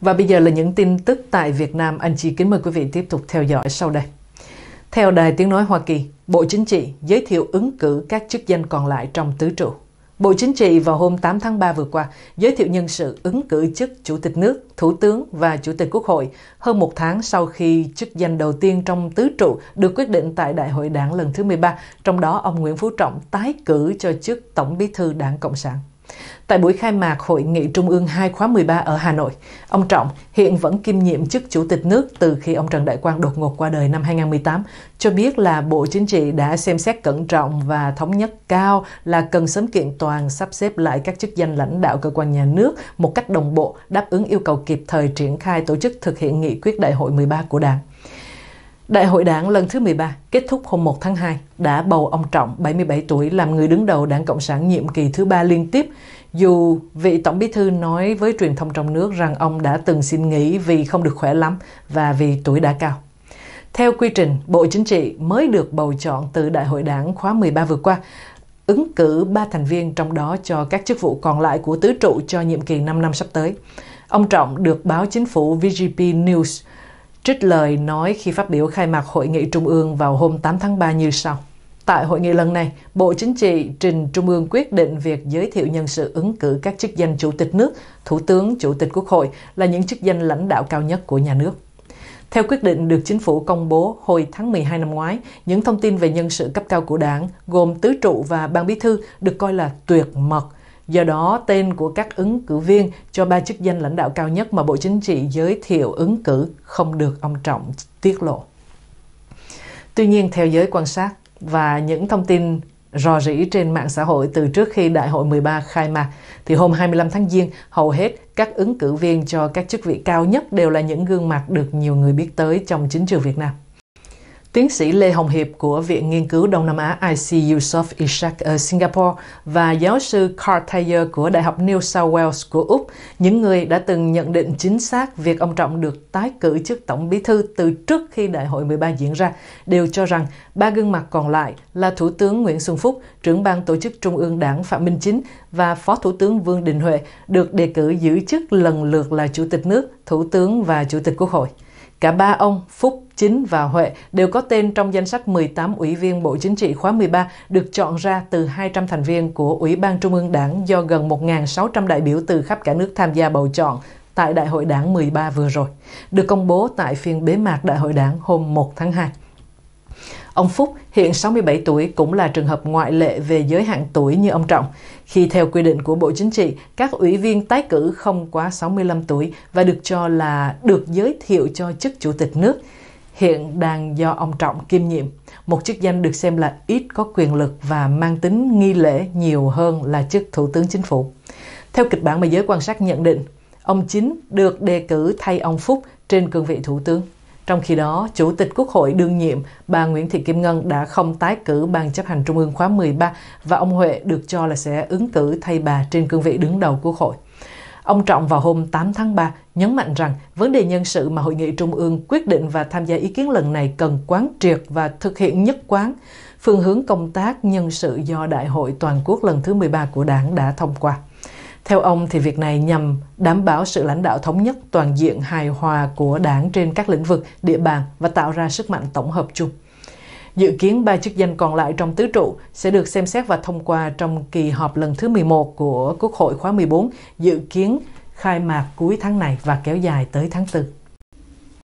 Và bây giờ là những tin tức tại Việt Nam. Anh chị kính mời quý vị tiếp tục theo dõi sau đây. Theo Đài Tiếng Nói Hoa Kỳ, Bộ Chính trị giới thiệu ứng cử các chức danh còn lại trong tứ trụ. Bộ Chính trị vào hôm 8 tháng 3 vừa qua giới thiệu nhân sự ứng cử chức Chủ tịch nước, Thủ tướng và Chủ tịch Quốc hội hơn một tháng sau khi chức danh đầu tiên trong tứ trụ được quyết định tại Đại hội đảng lần thứ 13, trong đó ông Nguyễn Phú Trọng tái cử cho chức Tổng bí thư đảng Cộng sản. Tại buổi khai mạc Hội nghị Trung ương 2 khóa 13 ở Hà Nội, ông Trọng hiện vẫn kiêm nhiệm chức Chủ tịch nước từ khi ông Trần Đại Quang đột ngột qua đời năm 2018, cho biết là Bộ Chính trị đã xem xét cẩn trọng và thống nhất cao là cần sớm kiện toàn sắp xếp lại các chức danh lãnh đạo cơ quan nhà nước một cách đồng bộ, đáp ứng yêu cầu kịp thời triển khai tổ chức thực hiện nghị quyết đại hội 13 của Đảng. Đại hội đảng lần thứ 13 kết thúc hôm 1 tháng 2 đã bầu ông Trọng, 77 tuổi, làm người đứng đầu đảng Cộng sản nhiệm kỳ thứ ba liên tiếp, dù vị Tổng bí thư nói với truyền thông trong nước rằng ông đã từng xin nghỉ vì không được khỏe lắm và vì tuổi đã cao. Theo quy trình, Bộ Chính trị mới được bầu chọn từ Đại hội đảng khóa 13 vừa qua, ứng cử 3 thành viên trong đó cho các chức vụ còn lại của tứ trụ cho nhiệm kỳ 5 năm sắp tới. Ông Trọng được báo chính phủ VGP News trích lời nói khi phát biểu khai mạc Hội nghị Trung ương vào hôm 8 tháng 3 như sau. Tại hội nghị lần này, Bộ Chính trị trình Trung ương quyết định việc giới thiệu nhân sự ứng cử các chức danh Chủ tịch nước, Thủ tướng, Chủ tịch Quốc hội là những chức danh lãnh đạo cao nhất của nhà nước. Theo quyết định được chính phủ công bố hồi tháng 12 năm ngoái, những thông tin về nhân sự cấp cao của đảng gồm tứ trụ và ban bí thư được coi là tuyệt mật – Do đó, tên của các ứng cử viên cho ba chức danh lãnh đạo cao nhất mà Bộ Chính trị giới thiệu ứng cử không được ông Trọng tiết lộ. Tuy nhiên, theo giới quan sát và những thông tin rò rỉ trên mạng xã hội từ trước khi Đại hội 13 khai mạc, thì hôm 25 tháng Giêng, hầu hết các ứng cử viên cho các chức vị cao nhất đều là những gương mặt được nhiều người biết tới trong chính trường Việt Nam. Tiến sĩ Lê Hồng Hiệp của Viện Nghiên cứu Đông Nam Á IC Yusof Ishak ở Singapore và giáo sư Carl Thayer của Đại học New South Wales của Úc, những người đã từng nhận định chính xác việc ông Trọng được tái cử chức Tổng Bí Thư từ trước khi Đại hội 13 diễn ra, đều cho rằng ba gương mặt còn lại là Thủ tướng Nguyễn Xuân Phúc, trưởng ban tổ chức Trung ương Đảng Phạm Minh Chính và Phó Thủ tướng Vương Đình Huệ được đề cử giữ chức lần lượt là Chủ tịch nước, Thủ tướng và Chủ tịch Quốc hội. Cả ba ông Phúc, Chính và Huệ đều có tên trong danh sách 18 ủy viên Bộ Chính trị khóa 13 được chọn ra từ 200 thành viên của Ủy ban Trung ương Đảng do gần 1.600 đại biểu từ khắp cả nước tham gia bầu chọn tại Đại hội Đảng 13 vừa rồi, được công bố tại phiên bế mạc Đại hội Đảng hôm 1 tháng 2. Ông Phúc, hiện 67 tuổi, cũng là trường hợp ngoại lệ về giới hạn tuổi như ông Trọng. Khi theo quy định của Bộ Chính trị, các ủy viên tái cử không quá 65 tuổi và được cho là được giới thiệu cho chức chủ tịch nước hiện đang do ông Trọng kiêm nhiệm, một chức danh được xem là ít có quyền lực và mang tính nghi lễ nhiều hơn là chức Thủ tướng Chính phủ. Theo kịch bản mà giới quan sát nhận định, ông Chính được đề cử thay ông Phúc trên cương vị Thủ tướng. Trong khi đó, Chủ tịch Quốc hội đương nhiệm bà Nguyễn Thị Kim Ngân đã không tái cử Ban chấp hành Trung ương khóa 13 và ông Huệ được cho là sẽ ứng cử thay bà trên cương vị đứng đầu Quốc hội. Ông Trọng vào hôm 8 tháng 3 nhấn mạnh rằng vấn đề nhân sự mà Hội nghị Trung ương quyết định và tham gia ý kiến lần này cần quán triệt và thực hiện nhất quán phương hướng công tác nhân sự do Đại hội Toàn quốc lần thứ 13 của Đảng đã thông qua. Theo ông thì việc này nhằm đảm bảo sự lãnh đạo thống nhất toàn diện hài hòa của đảng trên các lĩnh vực, địa bàn và tạo ra sức mạnh tổng hợp chung. Dự kiến ba chức danh còn lại trong tứ trụ sẽ được xem xét và thông qua trong kỳ họp lần thứ 11 của Quốc hội khóa 14, dự kiến khai mạc cuối tháng này và kéo dài tới tháng 4.